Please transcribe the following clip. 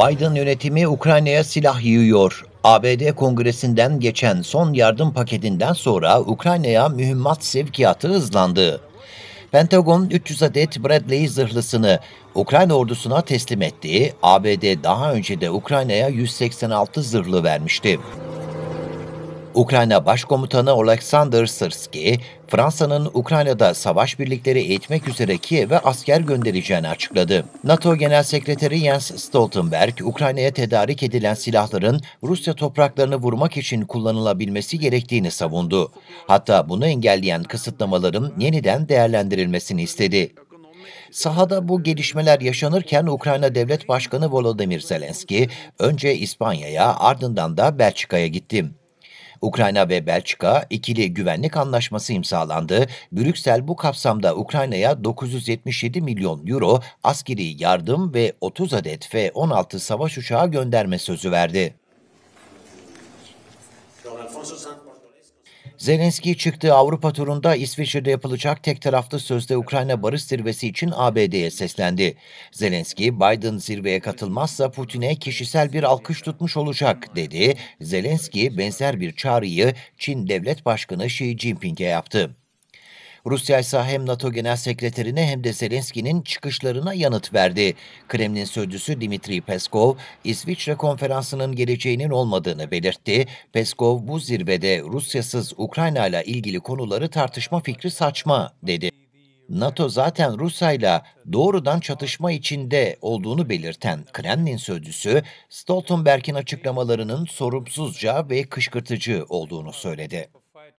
Biden yönetimi Ukrayna'ya silah yiyor. ABD Kongresi'nden geçen son yardım paketinden sonra Ukrayna'ya mühimmat sevkiyatı hızlandı. Pentagon 300 adet Bradley zırhlısını Ukrayna ordusuna teslim etti. ABD daha önce de Ukrayna'ya 186 zırhlı vermişti. Ukrayna Başkomutanı Oleksandr Sırski, Fransa'nın Ukrayna'da savaş birlikleri eğitmek üzere Kiev'e asker göndereceğini açıkladı. NATO Genel Sekreteri Jens Stoltenberg, Ukrayna'ya tedarik edilen silahların Rusya topraklarını vurmak için kullanılabilmesi gerektiğini savundu. Hatta bunu engelleyen kısıtlamaların yeniden değerlendirilmesini istedi. Sahada bu gelişmeler yaşanırken Ukrayna Devlet Başkanı Volodymyr Zelenski önce İspanya'ya ardından da Belçika'ya gitti. Ukrayna ve Belçika ikili güvenlik anlaşması imzalandı. Brüksel bu kapsamda Ukrayna'ya 977 milyon euro askeri yardım ve 30 adet F-16 savaş uçağı gönderme sözü verdi. Zelenski çıktığı Avrupa turunda İsviçre'de yapılacak tek taraflı sözde Ukrayna barış zirvesi için ABD'ye seslendi. Zelenski, Biden zirveye katılmazsa Putin'e kişisel bir alkış tutmuş olacak dedi. Zelenski benzer bir çağrıyı Çin Devlet Başkanı Xi Jinping'e yaptı. Rusya ise hem NATO Genel Sekreterine hem de Zelenski'nin çıkışlarına yanıt verdi. Kremlin sözcüsü Dimitri Peskov, İsviçre konferansının geleceğinin olmadığını belirtti. Peskov bu zirvede Rusyasız Ukrayna ile ilgili konuları tartışma fikri saçma dedi. NATO zaten Rusya'yla doğrudan çatışma içinde olduğunu belirten Kremlin sözcüsü Stoltenberg'in açıklamalarının sorumsuzca ve kışkırtıcı olduğunu söyledi.